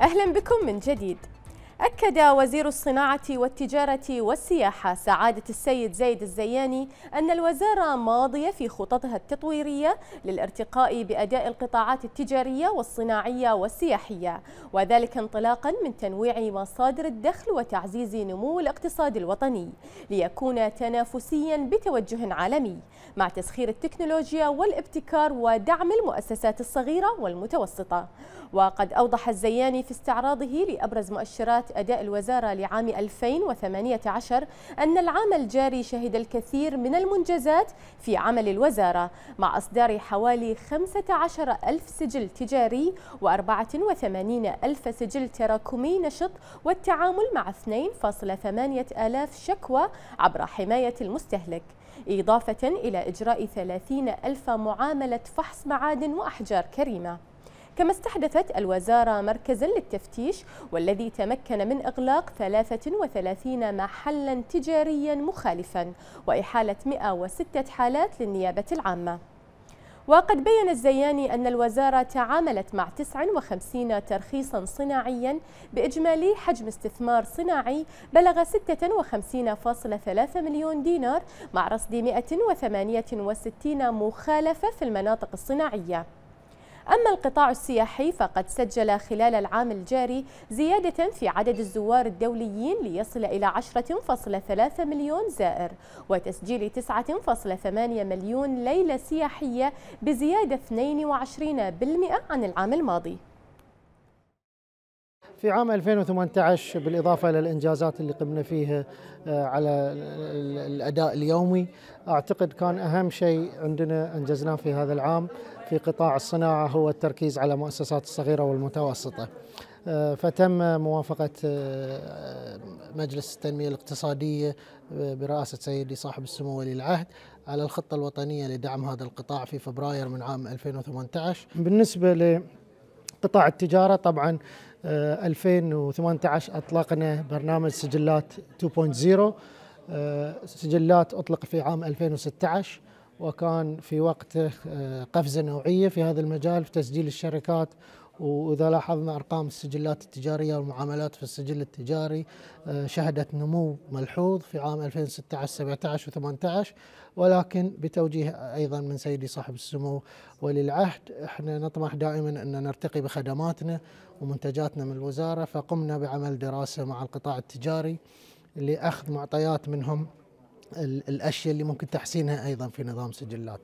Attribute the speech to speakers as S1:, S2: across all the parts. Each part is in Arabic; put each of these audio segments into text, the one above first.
S1: أهلا بكم من جديد أكد وزير الصناعة والتجارة والسياحة سعادة السيد زيد الزياني أن الوزارة ماضية في خططها التطويرية للارتقاء بأداء القطاعات التجارية والصناعية والسياحية وذلك انطلاقا من تنويع مصادر الدخل وتعزيز نمو الاقتصاد الوطني ليكون تنافسيا بتوجه عالمي مع تسخير التكنولوجيا والابتكار ودعم المؤسسات الصغيرة والمتوسطة وقد أوضح الزياني في استعراضه لأبرز مؤشرات أداء الوزارة لعام 2018 أن العام الجاري شهد الكثير من المنجزات في عمل الوزارة مع إصدار حوالي 15 ألف سجل تجاري و84 ألف سجل تراكمي نشط والتعامل مع 2.8 آلاف شكوى عبر حماية المستهلك إضافة إلى إجراء 30 ألف معاملة فحص معادن وأحجار كريمة كما استحدثت الوزارة مركزا للتفتيش والذي تمكن من إغلاق 33 محلا تجاريا مخالفا وإحالة 106 حالات للنيابة العامة وقد بين الزياني أن الوزارة تعاملت مع 59 ترخيصا صناعيا بإجمالي حجم استثمار صناعي بلغ 56.3 مليون دينار مع رصد 168 مخالفة في المناطق الصناعية أما القطاع السياحي فقد سجل خلال العام الجاري زيادة في عدد الزوار الدوليين ليصل إلى 10.3 مليون زائر وتسجيل 9.8 مليون ليلة سياحية بزيادة 22% عن العام الماضي
S2: في عام 2018 بالإضافة إلى الإنجازات اللي قمنا فيها آه، على الأداء اليومي أعتقد كان أهم شيء عندنا أنجزناه في هذا العام في قطاع الصناعة هو التركيز على المؤسسات الصغيرة والمتوسطة آه، فتم موافقة آه، مجلس التنمية الاقتصادية آه، برئاسة سيدي صاحب السمو ولي العهد على الخطة الوطنية لدعم هذا القطاع في فبراير من عام 2018 بالنسبة لقطاع التجارة طبعا 2018 أطلقنا برنامج سجلات 2.0 سجلات أطلق في عام 2016 وكان في وقته آه، قفزة نوعية في هذا المجال في تسجيل الشركات وإذا لاحظنا أرقام السجلات التجارية والمعاملات في السجل التجاري آه، شهدت نمو ملحوظ في عام 2016 17 و18 ولكن بتوجيه أيضا من سيدي صاحب السمو ولي العهد احنا نطمح دائما أن نرتقي بخدماتنا ومنتجاتنا من الوزارة فقمنا بعمل دراسة مع القطاع التجاري لأخذ معطيات منهم الاشياء اللي ممكن تحسينها ايضا في نظام سجلات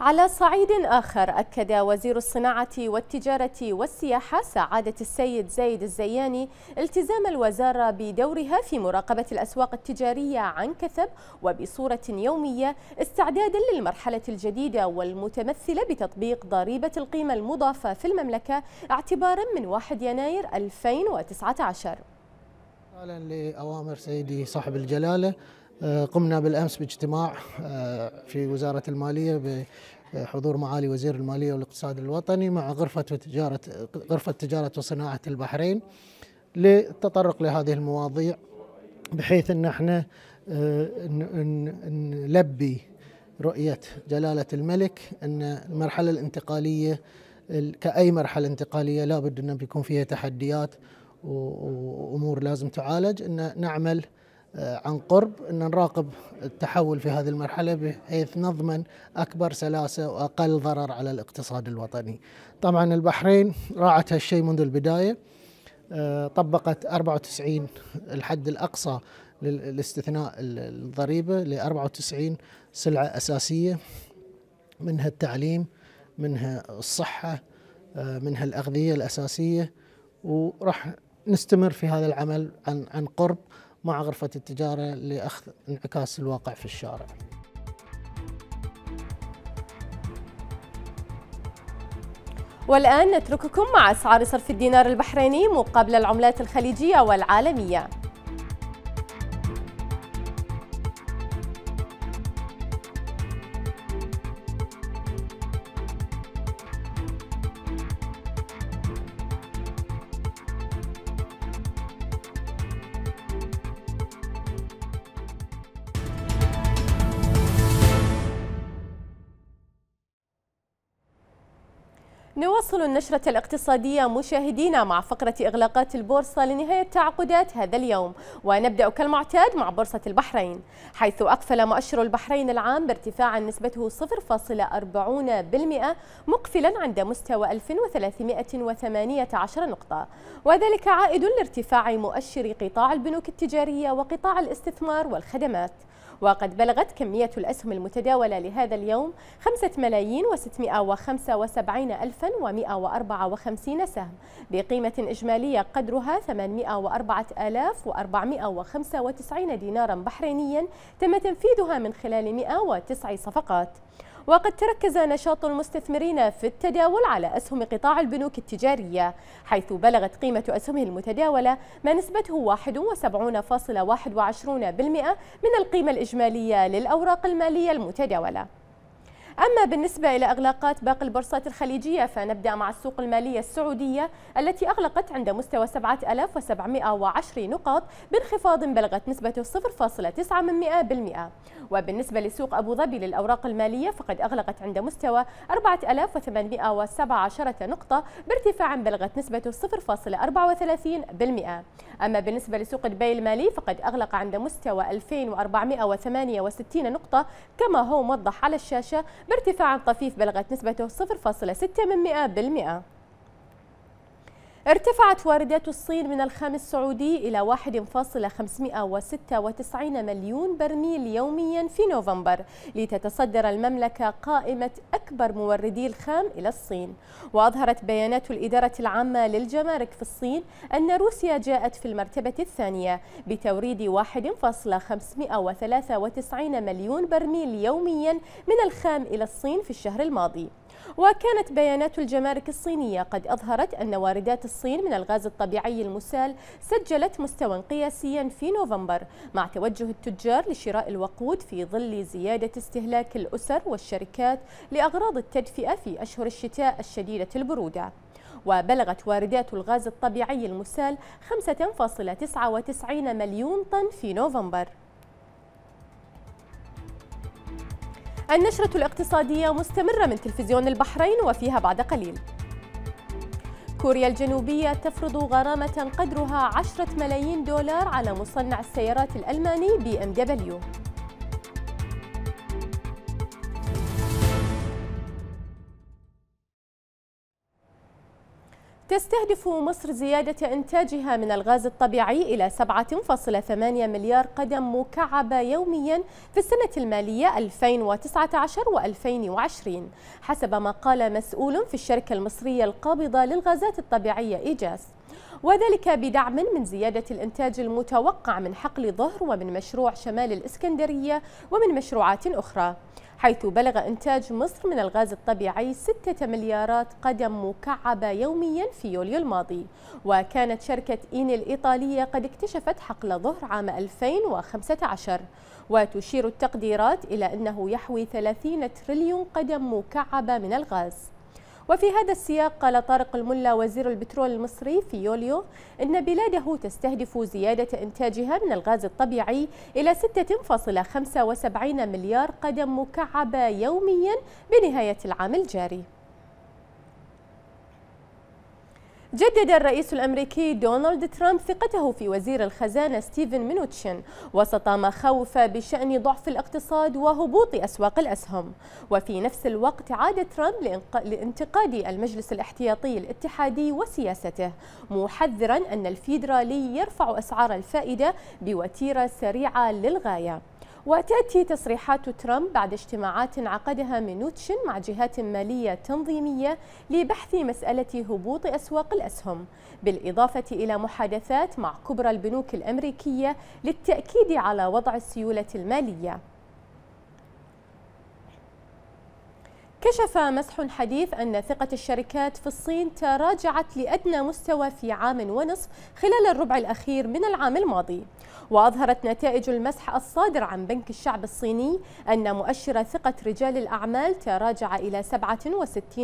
S1: على صعيد آخر أكد وزير الصناعة والتجارة والسياحة سعادة السيد زايد الزياني التزام الوزارة بدورها في مراقبة الأسواق التجارية عن كثب وبصورة يومية استعدادا للمرحلة الجديدة والمتمثلة بتطبيق ضريبة القيمة المضافة في المملكة اعتبارا من 1 يناير 2019
S2: امتثالا لاوامر سيدي صاحب الجلاله آه، قمنا بالامس باجتماع آه، في وزاره الماليه بحضور معالي وزير الماليه والاقتصاد الوطني مع غرفه تجاره غرفه تجاره وصناعه البحرين للتطرق لهذه المواضيع بحيث ان احنا آه، نلبي رؤيه جلاله الملك ان المرحله الانتقاليه كاي مرحله انتقاليه لابد ان بيكون فيها تحديات وامور لازم تعالج ان نعمل آه، عن قرب ان نراقب التحول في هذه المرحله بحيث نضمن اكبر سلاسه واقل ضرر على الاقتصاد الوطني. طبعا البحرين راعت هالشيء منذ البدايه آه، طبقت 94 الحد الاقصى للاستثناء الضريبه ل 94 سلعه اساسيه منها التعليم منها الصحه آه، منها الاغذيه الاساسيه وراح نستمر في هذا العمل عن عن قرب مع غرفه التجاره لاخذ انعكاس الواقع في الشارع.
S1: والآن نترككم مع أسعار صرف الدينار البحريني مقابل العملات الخليجية والعالمية No نواصل النشرة الاقتصادية مشاهدينا مع فقرة إغلاقات البورصة لنهاية تعاقدات هذا اليوم ونبدأ كالمعتاد مع بورصة البحرين حيث أقفل مؤشر البحرين العام بارتفاع نسبته 0.40% مقفلا عند مستوى 1318 نقطة وذلك عائد لارتفاع مؤشر قطاع البنوك التجارية وقطاع الاستثمار والخدمات وقد بلغت كمية الأسهم المتداولة لهذا اليوم 5 ملايين و 154 سهم بقيمة إجمالية قدرها 804495 دينارا بحرينيا تم تنفيذها من خلال 109 صفقات وقد تركز نشاط المستثمرين في التداول على أسهم قطاع البنوك التجارية حيث بلغت قيمة أسهمه المتداولة ما نسبته 71.21% من القيمة الإجمالية للأوراق المالية المتداولة أما بالنسبة إلى إغلاقات باقي البورصات الخليجية فنبدأ مع السوق المالية السعودية التي أغلقت عند مستوى 7710 نقاط بانخفاض بلغت نسبته 0.9% وبالنسبة لسوق أبو ظبي للأوراق المالية فقد أغلقت عند مستوى 4817 نقطة بارتفاع بلغت نسبته 0.34% أما بالنسبة لسوق دبي المالي فقد أغلق عند مستوى 2468 نقطة كما هو موضح على الشاشة بارتفاع طفيف بلغت نسبته 0.6% ارتفعت واردات الصين من الخام السعودي إلى 1.596 مليون برميل يوميا في نوفمبر لتتصدر المملكة قائمة أكبر موردي الخام إلى الصين وأظهرت بيانات الإدارة العامة للجمارك في الصين أن روسيا جاءت في المرتبة الثانية بتوريد 1.593 مليون برميل يوميا من الخام إلى الصين في الشهر الماضي وكانت بيانات الجمارك الصينية قد أظهرت أن واردات الصين من الغاز الطبيعي المسال سجلت مستوى قياسيا في نوفمبر مع توجه التجار لشراء الوقود في ظل زيادة استهلاك الأسر والشركات لأغراض التدفئة في أشهر الشتاء الشديدة البرودة وبلغت واردات الغاز الطبيعي المسال 5.99 مليون طن في نوفمبر النشرة الاقتصادية مستمرة من تلفزيون البحرين وفيها بعد قليل كوريا الجنوبية تفرض غرامة قدرها 10 ملايين دولار على مصنع السيارات الألماني بي ام دبليو تستهدف مصر زيادة إنتاجها من الغاز الطبيعي إلى 7.8 مليار قدم مكعبة يوميا في السنة المالية 2019 و2020 حسب ما قال مسؤول في الشركة المصرية القابضة للغازات الطبيعية إيجاس وذلك بدعم من زيادة الإنتاج المتوقع من حقل ظهر ومن مشروع شمال الإسكندرية ومن مشروعات أخرى حيث بلغ إنتاج مصر من الغاز الطبيعي 6 مليارات قدم مكعبة يوميا في يوليو الماضي وكانت شركة إيني الإيطالية قد اكتشفت حقل ظهر عام 2015 وتشير التقديرات إلى أنه يحوي 30 تريليون قدم مكعبة من الغاز وفي هذا السياق قال طارق الملا وزير البترول المصري في يوليو أن بلاده تستهدف زيادة إنتاجها من الغاز الطبيعي إلى 6.75 مليار قدم مكعب يوميا بنهاية العام الجاري جدد الرئيس الأمريكي دونالد ترامب ثقته في وزير الخزانة ستيفن مينوتشن وسط مخاوف بشأن ضعف الاقتصاد وهبوط أسواق الأسهم وفي نفس الوقت عاد ترامب لانتقاد المجلس الاحتياطي الاتحادي وسياسته محذرا أن الفيدرالي يرفع أسعار الفائدة بوتيرة سريعة للغاية وتأتي تصريحات ترامب بعد اجتماعات عقدها منوتشن مع جهات مالية تنظيمية لبحث مسألة هبوط أسواق الأسهم بالإضافة إلى محادثات مع كبرى البنوك الأمريكية للتأكيد على وضع السيولة المالية كشف مسح حديث أن ثقة الشركات في الصين تراجعت لأدنى مستوى في عام ونصف خلال الربع الأخير من العام الماضي وأظهرت نتائج المسح الصادر عن بنك الشعب الصيني أن مؤشر ثقة رجال الأعمال تراجع إلى 67.8%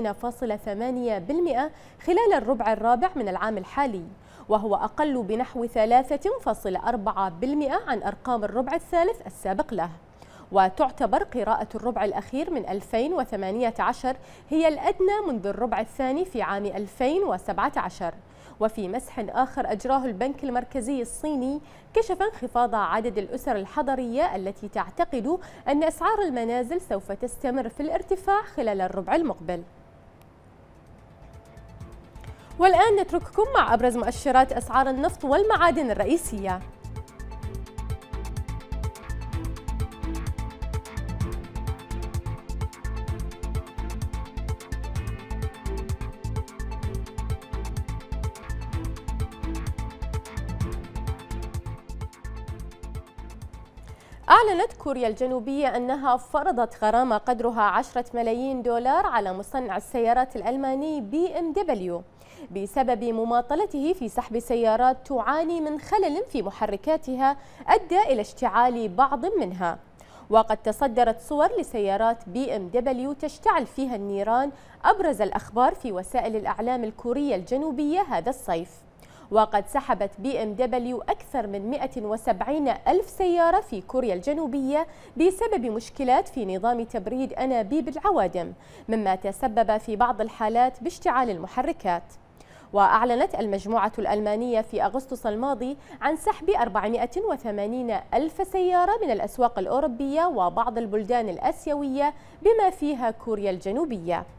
S1: خلال الربع الرابع من العام الحالي وهو أقل بنحو 3.4% عن أرقام الربع الثالث السابق له وتعتبر قراءة الربع الأخير من 2018 هي الأدنى منذ الربع الثاني في عام 2017 وفي مسح آخر أجراه البنك المركزي الصيني كشف انخفاض عدد الأسر الحضرية التي تعتقد أن أسعار المنازل سوف تستمر في الارتفاع خلال الربع المقبل والآن نترككم مع أبرز مؤشرات أسعار النفط والمعادن الرئيسية أعلنت كوريا الجنوبية أنها فرضت غرامة قدرها 10 ملايين دولار على مصنع السيارات الألماني بي ام دبليو بسبب مماطلته في سحب سيارات تعاني من خلل في محركاتها أدى إلى اشتعال بعض منها وقد تصدرت صور لسيارات بي ام دبليو تشتعل فيها النيران أبرز الأخبار في وسائل الأعلام الكورية الجنوبية هذا الصيف وقد سحبت بي ام دبليو أكثر من 170 ألف سيارة في كوريا الجنوبية بسبب مشكلات في نظام تبريد أنابيب العوادم مما تسبب في بعض الحالات باشتعال المحركات وأعلنت المجموعة الألمانية في أغسطس الماضي عن سحب 480 ألف سيارة من الأسواق الأوروبية وبعض البلدان الآسيوية بما فيها كوريا الجنوبية